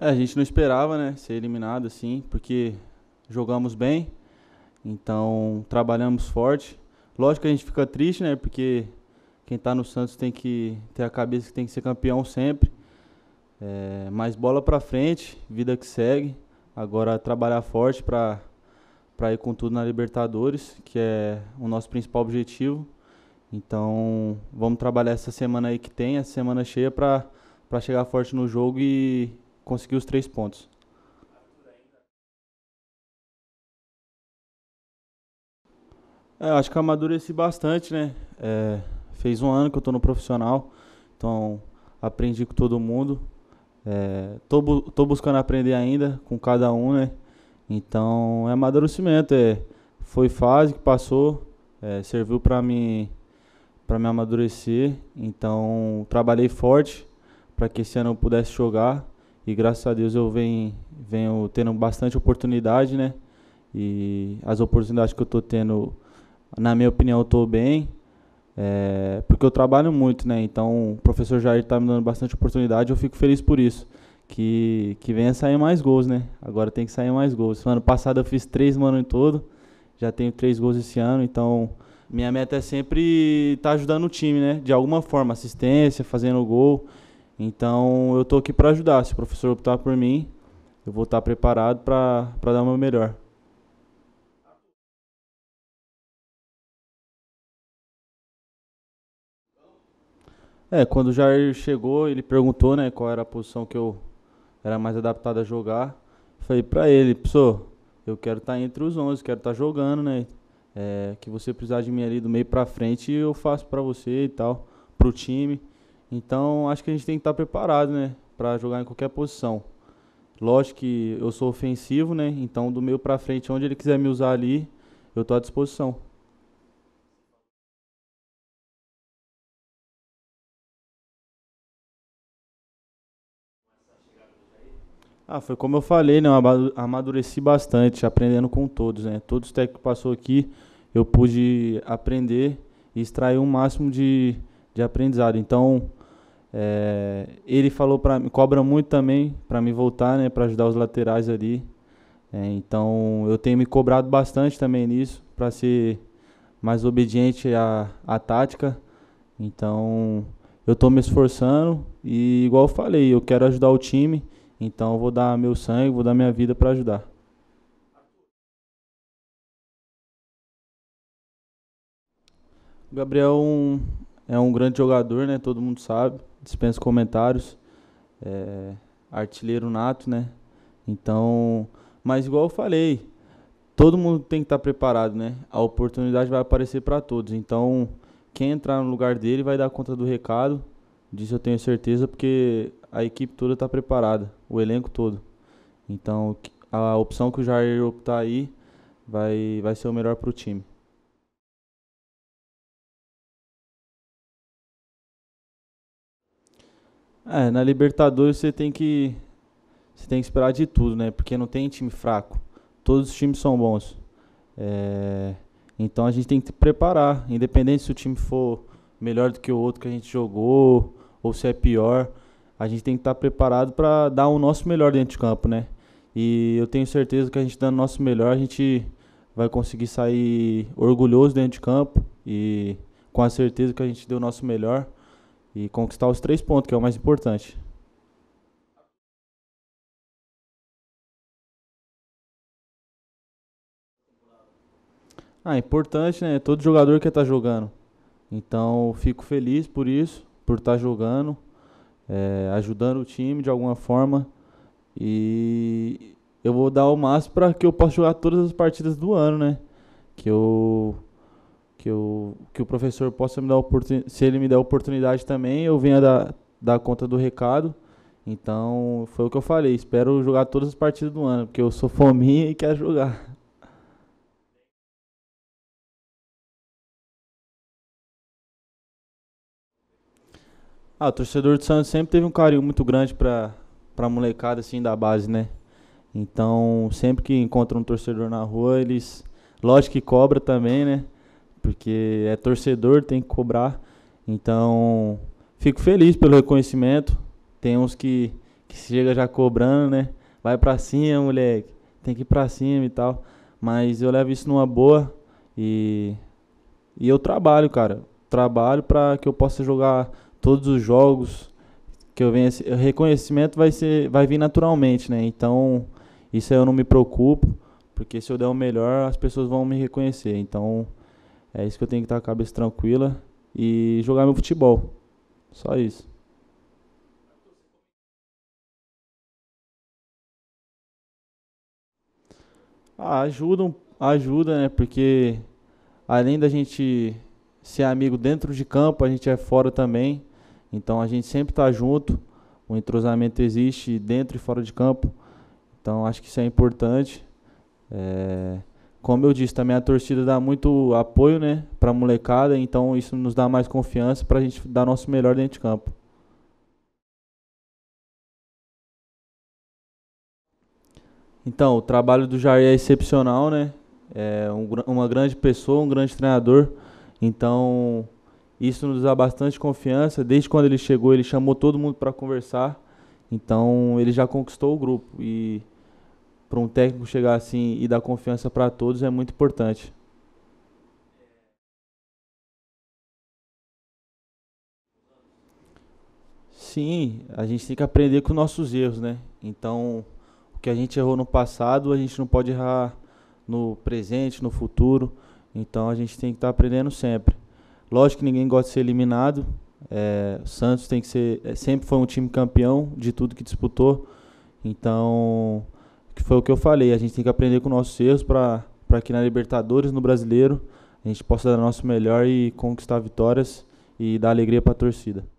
É, a gente não esperava, né, ser eliminado assim, porque jogamos bem, então trabalhamos forte. Lógico que a gente fica triste, né, porque quem está no Santos tem que ter a cabeça que tem que ser campeão sempre. É, mas bola para frente, vida que segue. Agora trabalhar forte para para ir com tudo na Libertadores, que é o nosso principal objetivo. Então, vamos trabalhar essa semana aí que tem, essa semana cheia para para chegar forte no jogo e consegui os três pontos. É, acho que amadureci bastante, né? É, fez um ano que eu estou no profissional, então aprendi com todo mundo. Estou é, bu tô buscando aprender ainda com cada um, né? Então é amadurecimento, é, foi fase que passou, é, serviu para mim para me amadurecer. Então trabalhei forte para que esse ano eu pudesse jogar. E graças a Deus eu venho, venho tendo bastante oportunidade, né? E as oportunidades que eu estou tendo, na minha opinião, eu estou bem. É, porque eu trabalho muito, né? Então o professor Jair está me dando bastante oportunidade, eu fico feliz por isso. Que, que venha sair mais gols, né? Agora tem que sair mais gols. Ano passado eu fiz três mano em todo, já tenho três gols esse ano, então minha meta é sempre estar tá ajudando o time, né? De alguma forma, assistência, fazendo gol. Então eu estou aqui para ajudar. Se o professor optar por mim, eu vou estar preparado para dar o meu melhor. É, quando o Jair chegou, ele perguntou né, qual era a posição que eu era mais adaptado a jogar. Falei para ele, pessoal, eu quero estar tá entre os 11, quero estar tá jogando, né? É, que você precisar de mim ali do meio para frente, eu faço para você e tal, para o time. Então acho que a gente tem que estar tá preparado, né, para jogar em qualquer posição. Lógico que eu sou ofensivo, né? Então do meio para frente, onde ele quiser me usar ali, eu tô à disposição. Ah, foi como eu falei, né? Eu amadureci bastante, aprendendo com todos, né? Todos os técnicos que passou aqui, eu pude aprender e extrair o um máximo de, de aprendizado. Então, é, ele falou para mim, cobra muito também para me voltar, né, para ajudar os laterais ali. É, então eu tenho me cobrado bastante também nisso para ser mais obediente à, à tática. Então eu estou me esforçando e igual eu falei, eu quero ajudar o time. Então eu vou dar meu sangue, vou dar minha vida para ajudar. Gabriel um é um grande jogador, né? Todo mundo sabe, dispensa comentários. É, artilheiro nato, né? Então, mas igual eu falei, todo mundo tem que estar tá preparado, né? A oportunidade vai aparecer para todos. Então, quem entrar no lugar dele vai dar conta do recado. Disso eu tenho certeza, porque a equipe toda está preparada, o elenco todo. Então, a opção que o Jair optar aí vai, vai ser o melhor para o time. É, na Libertadores você tem que você tem que esperar de tudo, né? Porque não tem time fraco. Todos os times são bons. É, então a gente tem que preparar, independente se o time for melhor do que o outro que a gente jogou ou se é pior, a gente tem que estar tá preparado para dar o nosso melhor dentro de campo, né? E eu tenho certeza que a gente dando o nosso melhor, a gente vai conseguir sair orgulhoso dentro de campo e com a certeza que a gente deu o nosso melhor e conquistar os três pontos, que é o mais importante. Ah, é importante, né? Todo jogador quer estar tá jogando. Então, fico feliz por isso, por estar tá jogando, é, ajudando o time de alguma forma. E eu vou dar o máximo para que eu possa jogar todas as partidas do ano, né? Que eu que, eu, que o professor possa me dar oportunidade, se ele me der oportunidade também, eu venha dar, dar conta do recado. Então, foi o que eu falei, espero jogar todas as partidas do ano, porque eu sou fominha e quero jogar. Ah, o torcedor do Santos sempre teve um carinho muito grande para a molecada assim da base, né? Então, sempre que encontra um torcedor na rua, eles lógico que cobra também, né? porque é torcedor, tem que cobrar. Então, fico feliz pelo reconhecimento. Tem uns que, que chega já cobrando, né? Vai pra cima, moleque. Tem que ir pra cima e tal. Mas eu levo isso numa boa e, e eu trabalho, cara. Trabalho para que eu possa jogar todos os jogos que eu venho. O reconhecimento vai, ser, vai vir naturalmente, né? Então, isso eu não me preocupo, porque se eu der o melhor, as pessoas vão me reconhecer. Então, é isso que eu tenho que estar com a cabeça tranquila e jogar meu futebol. Só isso. Ah, ajuda, ajuda, né? Porque além da gente ser amigo dentro de campo, a gente é fora também. Então a gente sempre está junto. O entrosamento existe dentro e fora de campo. Então acho que isso é importante. É como eu disse, também a torcida dá muito apoio, né, para a molecada, então isso nos dá mais confiança para a gente dar nosso melhor dentro de campo. Então, o trabalho do Jair é excepcional, né? É um, uma grande pessoa, um grande treinador. Então, isso nos dá bastante confiança. Desde quando ele chegou, ele chamou todo mundo para conversar. Então, ele já conquistou o grupo. E para um técnico chegar assim e dar confiança para todos é muito importante. Sim, a gente tem que aprender com nossos erros, né? Então, o que a gente errou no passado, a gente não pode errar no presente, no futuro. Então, a gente tem que estar tá aprendendo sempre. Lógico que ninguém gosta de ser eliminado. É, Santos tem que ser, é, sempre foi um time campeão de tudo que disputou. Então, que foi o que eu falei, a gente tem que aprender com nossos erros para que na Libertadores, no Brasileiro, a gente possa dar o nosso melhor e conquistar vitórias e dar alegria para a torcida.